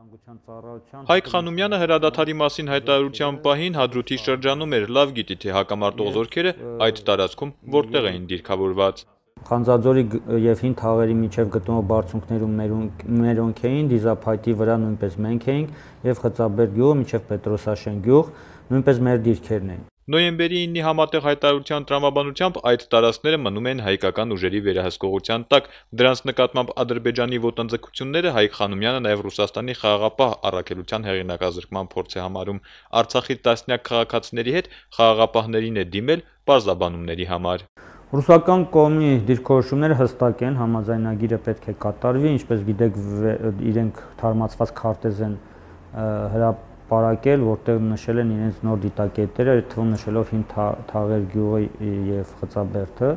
անվտանգության ծառայության Հայկ Խանոմյանը հրադադարի մասին հայտարարության պահին Հադրութի շրջանում էր, լավ գիտի թե հակամարտող զորքերը այդ տարածքում որտեղ էին դիրքավորված։ Խանձաձորի եւ հին թաղերի միջև գտնվող բարձունքներում մերոնք էին, դիզափայտի վրա նույնպես մենք էինք եւ Խծաբերդ գյուղը միջև Պետրոսաշեն գյուղ նույնպես մեր դիրքերն էին։ Նոյեմբերի 9-ի համատեղ հայտարարության տրամաբանությամբ այդ տարածքները մնում են հայկական ուժերի վերահսկողության տակ։ Դրանց նկատմամբ Ադրբեջանի ոտնձգությունները Հայկ Խանոմյանը նաև Ռուսաստանի խաղաղապահ առաքելության հեղինակազրկման փորձ է համարում։ Արցախի տասնյակ քաղաքացիների հետ խաղաղապահներին է դիմել բարձաբանումների համար։ Ռուսական կողմի դիրքորոշումները հստակ են, համաձայնագիրը պետք է կատարվի, ինչպես գիտեք, իրենք թարմացված քարտեզ են հրապ պարակել, որտեղ նշել են իրենց նոր դիտակետերը, այդ թվում նշելով հին թաղեր գյուղը եւ խծաբերդը,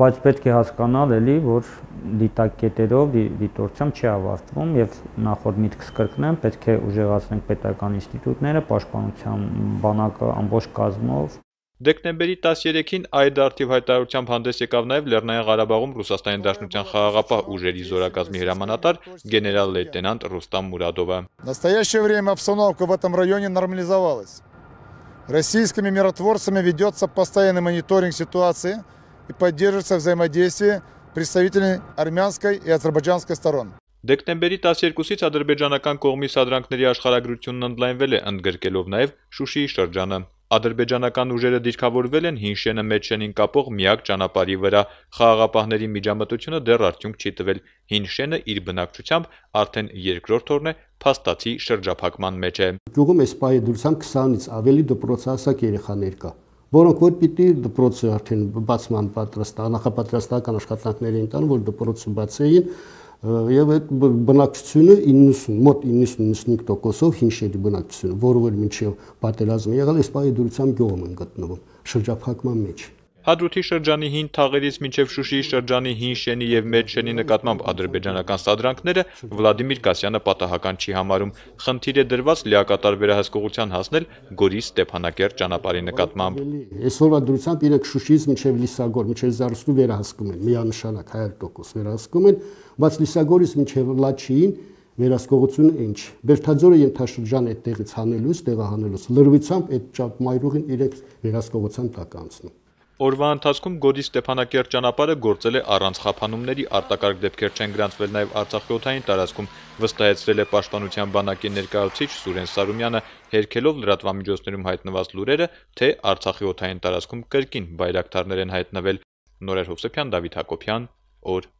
բայց պետք է հասկանալ էլի, որ դիտակետերով դիտորցիամ չի ավարտվում եւ նախորդ միտքս կրկնեմ, պետք է ուժեղացնենք պետական ինստիտուտները, պաշտպանության բանակը ամբողջ կազմով Դեկտեմբերի 13-ին այդ արդիվ հայտարարությամբ հանդես եկավ նաև Լեռնային Ղարաբաղում Ռուսաստանի Դաշնության խաղաղապահ ուժերի զորակազմի հրամանատար գեներալ լեյտենանտ Ռուստամ Մուրադովը։ Настоящее время обстановка в этом районе нормализовалась. Российскими миротворцами ведется постоянный мониторинг ситуации и поддерживается взаимодействие представителей армянской и азербайджанской сторон. Դեկտեմբերի 12-ից ադրբեջանական կողմի սադրանքների աշխարհագրությունն ընդլայնվել է ընդգրկելով նաև Շուշիի շրջանը ադրբեջանական ուժերը դիրքավորվել են Հինշենը Մեչենին կապող միակ ճանապարհի վրա։ Խաղաղապահների միջամտությունը դեռ արդյունք չի տվել։ Հինշենը իր բնակչությամբ արդեն երկրորդ օրն է փաստացի շրջափակման մեջ է։ Գյուղում այս պահի դուրսամ 20-ից ավելի դպրոցասակ երեխաներ կա որոնք որ պիտի դպրոցը արդեն բացման պատրաստ, նախապատրաստական աշխատանքներ էին տանում, որ դպրոցը բացեին, եւ այդ բնակչությունը 90 մոտ 90-95%-ով հինշերի բնակչությունը, որը որ մինչեւ պատերազմը եղել է, սպայի դուրսամ գյուղում են գտնվում շրջափակման մեջ։ Ա Հադրութի շրջանի 5 թաղերից մինչև Շուշիի շրջանի 5 շենի եւ մեծ շենի նկատմամբ ադրբեջանական սադրանքները Վլադիմիր Կասյանը պատահական չի համարում։ Խնդիր է դրված լիակատար վերահսկողության հասնել Գորի Ստեփանակերտ ճանապարհի նկատմամբ։ Այսօրվա դրությամբ իրեք Շուշիից մինչև Լիսագոր, մինչև Զարուստու վերահսկում են, միանշանակ 100% վերահսկում են, բայց Լիսագորից մինչև Լաչիին վերահսկողությունը ինչ։ Բերթաձորը ենթաշրջան այդտեղից հանելուց, տեղահանելուց լրվիցամբ այդ ճապ մայրուղին իրենք վերահսկողության տակ անցնում։ Օրվա ընթացքում Գորի Ստեփանակերտ ճանապարհը գործել է առանց խափանումների, արտակարգ դեպքեր չեն գրանցվել նաև Արցախի օթային տարածքում, վստահեցրել է Պաշտպանության բանակի ներկայացուցիչ Սուրեն Սարումյանը, հերքելով լրատվամիջոցներում հայտնված լուրերը, թե Արցախի օթային տարածքում կրկին բայրակտարներ են հայտնվել։ Նորեր Հովսեփյան, Դավիթ Հակոբյան, օր